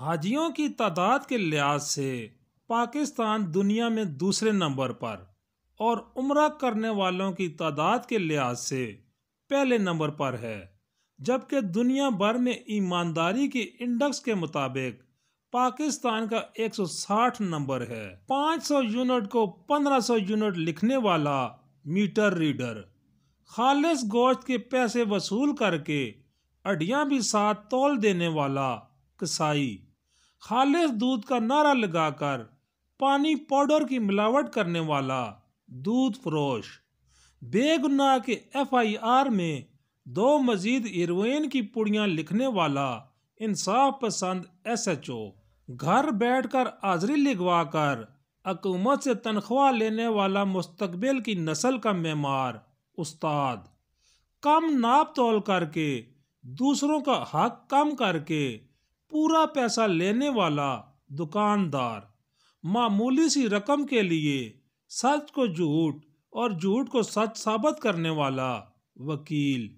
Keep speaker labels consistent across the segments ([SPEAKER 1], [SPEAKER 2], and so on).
[SPEAKER 1] हाजियों की तादाद के लिहाज से पाकिस्तान दुनिया में दूसरे नंबर पर और उम्र करने वालों की तादाद के लिहाज से पहले नंबर पर है जबकि दुनिया भर में ईमानदारी के इंडेक्स के मुताबिक पाकिस्तान का 160 नंबर है 500 यूनिट को 1500 यूनिट लिखने वाला मीटर रीडर खालिश गोश्त के पैसे वसूल करके अड्डियाँ भी साथ तोल देने वाला कसाई खालिश दूध का नारा लगाकर पानी पाउडर की मिलावट करने वाला दूध फरोश बेगुनाह के एफआईआर में दो मजीद हीरोइन की पुड़ियाँ लिखने वाला इंसाफ पसंद एसएचओ घर बैठकर लिखवा कर हकूमत से तनख्वाह लेने वाला मुस्तबिल की नस्ल का मेमार उस्ताद कम नाप तोल करके दूसरों का हक कम करके पूरा पैसा लेने वाला दुकानदार मामूली सी रकम के लिए सच को झूठ और झूठ को सच साबित करने वाला वकील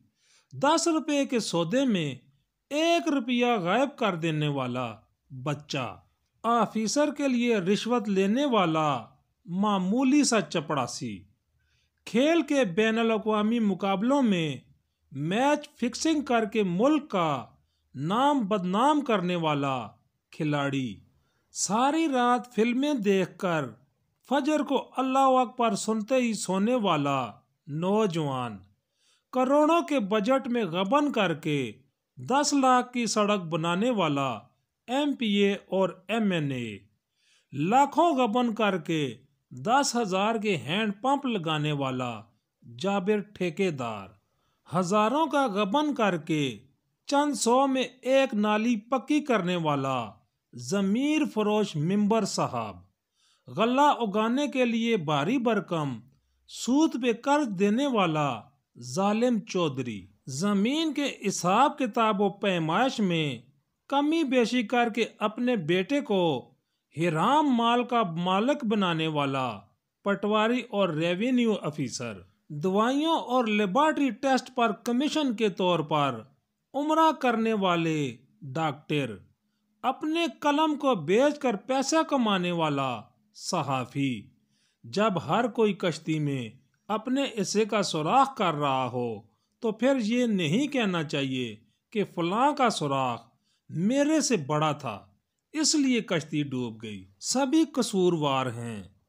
[SPEAKER 1] दस रुपये के सौदे में एक रुपया गायब कर देने वाला बच्चा ऑफिसर के लिए रिश्वत लेने वाला मामूली सा चपड़ासी खेल के बैन अवी मुकाबलों में मैच फिक्सिंग करके मुल्क का नाम बदनाम करने वाला खिलाड़ी सारी रात फिल्में देखकर फजर को अल्लाह अकबर सुनते ही सोने वाला नौजवान करोड़ों के बजट में गबन करके दस लाख की सड़क बनाने वाला एमपीए और एमएनए लाखों गबन करके दस हजार के हैंड पंप लगाने वाला जाबिर ठेकेदार हजारों का गबन करके चंद सौ में एक नाली पक्की करने वाला ज़मीर फरोश मिंबर साहब गला उगाने के लिए भारी बरकम सूद पे कर्ज देने वाला जालिम चौधरी ज़मीन के हिसाब किताब पैमाइश में कमी बेशी करके अपने बेटे को हिराम माल का मालक बनाने वाला पटवारी और रेवेन्यू अफिसर दवाइयों और लेबार्टरी टेस्ट पर कमीशन के तौर पर उमरा करने वाले डॉक्टर अपने कलम को बेचकर पैसा कमाने वाला सहाफ़ी जब हर कोई कश्ती में अपने ऐसे का सुराख कर रहा हो तो फिर ये नहीं कहना चाहिए कि फलां का सुराख मेरे से बड़ा था इसलिए कश्ती डूब गई सभी कसूरवार हैं